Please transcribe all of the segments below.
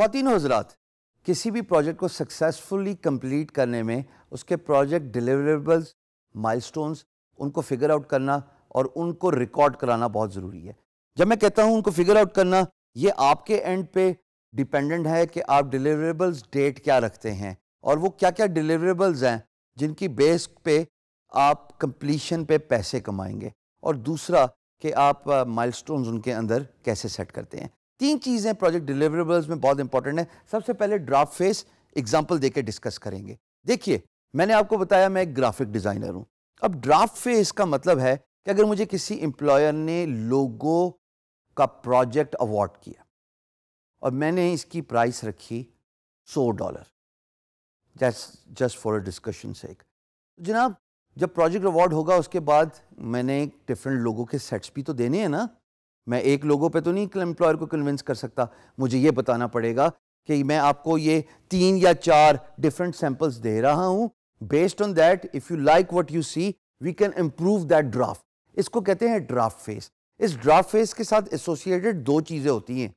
खातिन हजरात किसी भी प्रोजेक्ट को सक्सेसफुली कंप्लीट करने में उसके प्रोजेक्ट डिलीवरेबल्स माइलस्टोन्स उनको फिगर आउट करना और उनको रिकॉर्ड कराना बहुत ज़रूरी है जब मैं कहता हूँ उनको फिगर आउट करना ये आपके एंड पे डिपेंडेंट है कि आप डिलीवरेबल्स डेट क्या रखते हैं और वो क्या क्या डिलीवरेबल्स हैं जिनकी बेस पे आप कंप्लीशन पे पैसे कमाएंगे और दूसरा कि आप माइलस्टोन्स uh, उनके अंदर कैसे सेट करते हैं तीन चीज़ें प्रोजेक्ट डिलीवरेबल्स में बहुत इंपॉर्टेंट है सबसे पहले ड्राफ्ट फेस एग्जाम्पल देकर डिस्कस करेंगे देखिए मैंने आपको बताया मैं एक ग्राफिक डिज़ाइनर हूं अब ड्राफ्ट फेस का मतलब है कि अगर मुझे किसी एम्प्लॉयर ने लोगो का प्रोजेक्ट अवार्ड किया और मैंने इसकी प्राइस रखी सौ डॉलर जैस जस्ट फॉर अ डिस्कशन से एक जनाब जब प्रोजेक्ट अवार्ड होगा उसके बाद मैंने डिफरेंट लोगों के सेट्स भी तो देने हैं ना मैं एक लोगों पे तो नहीं एम्प्लॉयर को कन्विंस कर सकता मुझे ये बताना पड़ेगा कि मैं आपको ये तीन या चार डिफरेंट सैंपल्स दे रहा हूँ based on that if you like what you see we can improve that draft इसको कहते हैं ड्राफ्ट फेस इस ड्राफ्ट फेस के साथ एसोसिएटेड दो चीज़ें होती हैं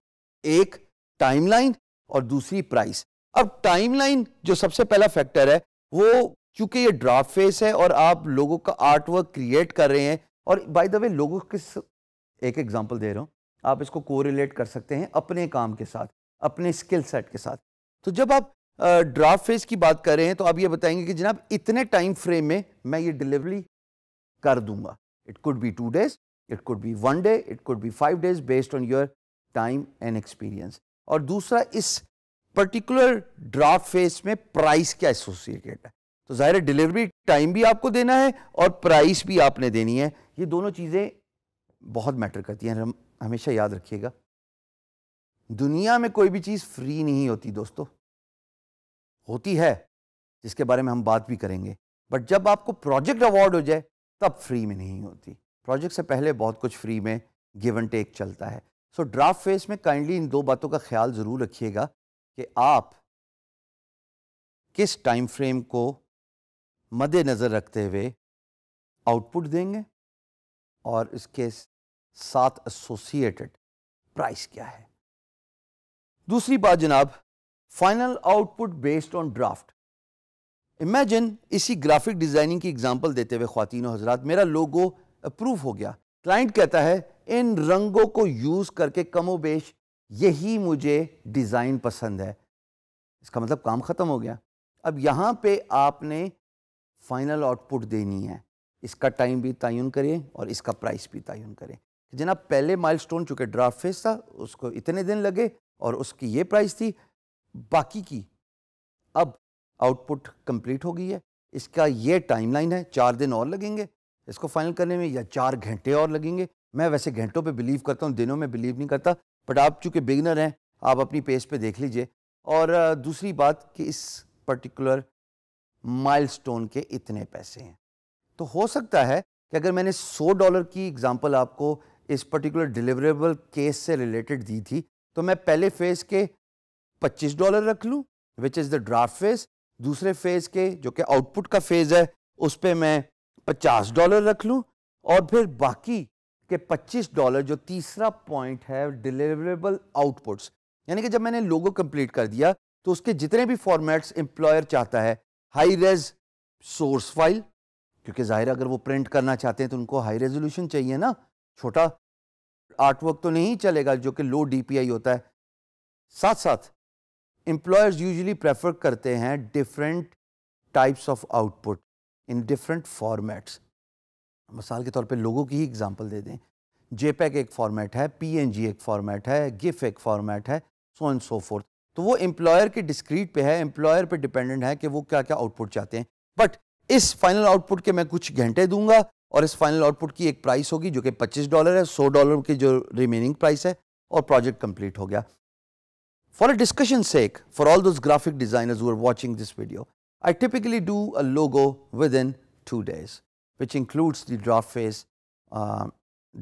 एक टाइमलाइन और दूसरी प्राइस अब टाइमलाइन जो सबसे पहला फैक्टर है वो चूंकि ये ड्राफ्ट फेस है और आप लोगों का आर्ट वर्क क्रिएट कर रहे हैं और बाय द वे लोगों के एक एग्जांपल दे रहा हूँ आप इसको कोरिलेट कर सकते हैं अपने काम के साथ अपने स्किल सेट के साथ तो जब आप ड्राफ्ट फेज की बात कर रहे हैं तो आप ये बताएंगे कि जनाब इतने टाइम फ्रेम में मैं ये डिलीवरी कर दूंगा it could be two days it could be one day it could be five days based on your time and experience और दूसरा इस पर्टिकुलर ड्राफ्ट फेज में प्राइस क्या एसोसिएटेड है तो ज़ाहिर डिलीवरी टाइम भी आपको देना है और प्राइस भी आपने देनी है ये दोनों चीज़ें बहुत मैटर करती है हम हमेशा याद रखिएगा दुनिया में कोई भी चीज़ फ्री नहीं होती दोस्तों होती है जिसके बारे में हम बात भी करेंगे बट जब आपको प्रोजेक्ट अवार्ड हो जाए तब फ्री में नहीं होती प्रोजेक्ट से पहले बहुत कुछ फ्री में गिव एंड टेक चलता है सो ड्राफ्ट फेस में काइंडली इन दो बातों का ख्याल ज़रूर रखिएगा कि आप किस टाइम फ्रेम को मद्देनज़र रखते हुए आउटपुट देंगे और इसके साथ एसोसिएटेड प्राइस क्या है दूसरी बात जनाब final output based on draft imagine इसी ग्राफिक डिज़ाइनिंग की एग्जांपल देते हुए ख़वान हजरात मेरा लोगो अप्रूव हो गया क्लाइंट कहता है इन रंगों को यूज़ करके कमो बेश यही मुझे डिज़ाइन पसंद है इसका मतलब काम ख़त्म हो गया अब यहां पे आपने फाइनल आउटपुट देनी है इसका टाइम भी तयन करें और इसका प्राइस भी तयन करें जनाब पहले माइलस्टोन चूंकि ड्राफ्ट फेस था उसको इतने दिन लगे और उसकी ये प्राइस थी बाकी की अब आउटपुट कंप्लीट हो गई है इसका ये टाइमलाइन है चार दिन और लगेंगे इसको फाइनल करने में या चार घंटे और लगेंगे मैं वैसे घंटों पे बिलीव करता हूँ दिनों में बिलीव नहीं करता बट आप चूँकि बिगनर हैं आप अपनी पेज पे देख लीजिए और दूसरी बात कि इस पर्टिकुलर माइलस्टोन के इतने पैसे हैं तो हो सकता है कि अगर मैंने 100 डॉलर की एग्जांपल आपको इस पर्टिकुलर डिलीवरेबल केस से रिलेटेड दी थी तो मैं पहले फेज़ के 25 डॉलर रख लूँ which is the draft phase दूसरे फेज़ के जो कि आउटपुट का फेज़ है उस पर मैं 50 डॉलर रख लूँ और फिर बाकी के 25 डॉलर जो तीसरा पॉइंट है डिलीवरेबल आउटपुट्स यानी कि जब मैंने लोगो कंप्लीट कर दिया तो उसके जितने भी फॉर्मेट्स एम्प्लॉयर चाहता है हाई रेज सोर्स फाइल क्योंकि ज़ाहिर अगर वो प्रिंट करना चाहते हैं तो उनको हाई रेजोल्यूशन चाहिए ना छोटा आर्टवर्क तो नहीं चलेगा जो कि लो डीपीआई होता है साथ साथ एम्प्लॉयर्स यूजुअली प्रेफर करते हैं different types of output in different formats मिसाल के तौर पे लोगों की ही एग्जांपल दे दें जेपैक एक फॉर्मेट है पीएनजी एक फॉर्मेट है गिफ एक फॉर्मेट है सो एंड सो फोर्थ तो वो एम्प्लॉयर के डिस्क्रीट पे है एम्प्लॉयर पे डिपेंडेंट है कि वो क्या क्या आउटपुट चाहते हैं बट इस फाइनल आउटपुट के मैं कुछ घंटे दूंगा और इस फाइनल आउटपुट की एक प्राइस होगी जो कि 25 डॉलर है 100 डॉलर की जो रिमेनिंग प्राइस है और प्रोजेक्ट कंप्लीट हो गया for a discussion sake for all those graphic designers who watching this video I typically do a logo within two days which includes the draft phase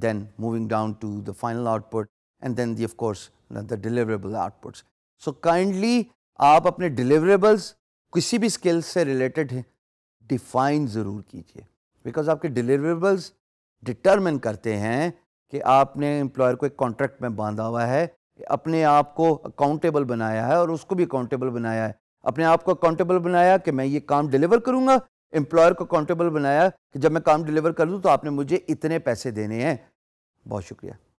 then moving down to the final output and then the of course the deliverable output so kindly आप अपने deliverables किसी भी skills से related हैं define ज़रूर कीजिए because आपके deliverables determine करते हैं कि आपने एम्प्लॉयर को एक कॉन्ट्रैक्ट में बांधा हुआ है अपने आप को अकाउंटेबल बनाया है और उसको भी अकाउंटेबल बनाया है अपने आप को अकाउंटेबल बनाया कि मैं ये काम डिलीवर करूँगा एम्प्लॉयर को अकाउंटेबल बनाया कि जब मैं काम डिलीवर कर दूँ तो आपने मुझे इतने पैसे देने हैं बहुत शुक्रिया